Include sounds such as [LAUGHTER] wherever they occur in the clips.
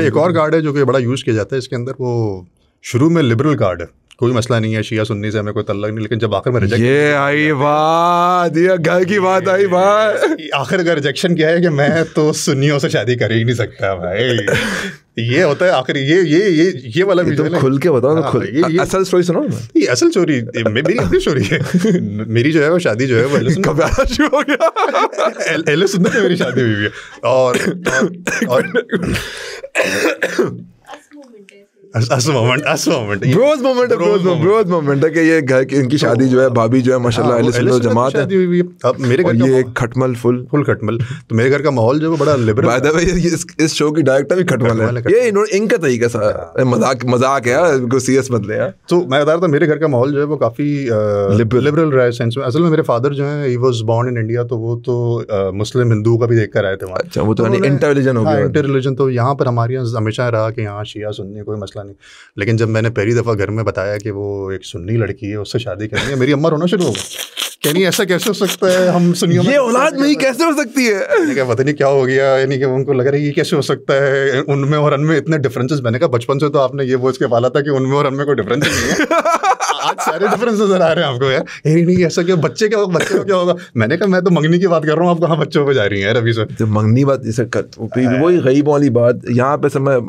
एक और कार्ड हम्म। है जो कि बड़ा यूज़ किया जाता है इसके अंदर वो शुरू में लिबरल कार्ड है कोई मसला नहीं है शिया सुन्नी से हमें कोई तल्लक नहीं लेकिन जब आखिर में रिजेक्ट ये आई बात ये घर की बात आई बात आखिर का रिजेक्शन क्या है कि मैं तो सुन्नियों से शादी कर ही नहीं सकता भाई ये होता है आखिर ये ये ये ये वाला ये तो खुल के बताओ ना हाँ, खुल ये, ये असल स्टोरी सुनाओ ये असल स्टोरी मेरी अपनी स्टोरी है [LAUGHS] मेरी जो है वो शादी जो है वो एलिसन कब शुरू हो गया एलिसन में मेरी शादी हुई है और, और, और [LAUGHS] इनकी शादी जो है हाँ। भाभी जो है हाँ, जमात है ये खटमल फुल फुल खटमल तो मेरे घर का माहौल जो है बड़ा लिबरल इस शो की डायरेक्टर भी खटमल है ये इन्होंने इनका तरीका सा मजाक मजाक है इनको सीरियस बदले तो मैं बता रहा था मेरे घर का माहौल जो है वो काफी लिबरल रहा है सेंस में असल में मेरे फादर जो है ही बॉर्न इन इंडिया तो वो तो मुस्लिम हिंदू का भी देख कर आए थे अच्छा वो तो इंटर तो रिलीजन हो हाँ, गया इंटर रिलीजन तो यहाँ पर हमारे यहाँ हमेशा रहा कि यहाँ शिया सुनने कोई मसला पता नहीं लेकिन जब मैंने पहली दफ़ा घर में बताया कि वो एक सुन्नी लड़की है उससे शादी करनी है मेरी अम्मा रोना शुरू हो गई यानी ऐसा कैसे हो सकता है हम सुनियो ये औलाद नहीं कैसे हो सकती है क्या पता नहीं क्या हो गया यानी कि उनको लग रहा है ये कैसे हो सकता है उनमें और अनमें इतने डिफरेंसेस मैंने कहा बचपन से तो आपने ये बोझ के पाला था कि उनमें और अनमें कोई डिफरेंस नहीं है आज सारे डिफरेंस नजर आ रहे हैं आपको यार ये नहीं ऐसा क्या बच्चे क्या होगा बच्चे क्या होगा मैंने कहा मैं तो मंगनी की बात कर रहा हूँ आप कहाँ बच्चों पर जा रही है रवि सर जो मंगनी बात जैसे हाँ। वही गरीब वाली बात यहाँ पे समय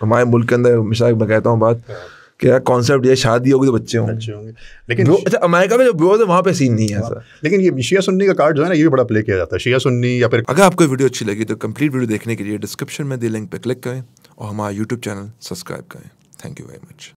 हमारे मुल्क के अंदर मिशा मैं कहता हूँ बात हाँ। क्या कॉन्सेप्ट ये शादी होगी तो बच्चे होंगे बच्चे होंगे लेकिन अच्छा अमेरिका में जो ब्योज है वहाँ पे सीन नहीं है हाँ। ऐसा लेकिन ये शिया सुन्नी का कार्ड जो है ना ये भी बड़ा प्ले किया जाता है शिया सुन्नी या फिर अगर आपको वीडियो अच्छी लगी तो कंप्लीट वीडियो देखने के लिए डिस्क्रिप्शन में दी लिंक पर क्लिक करें और हमारा यूट्यूब चैनल सब्सक्राइब करें थैंक यू वेरी मच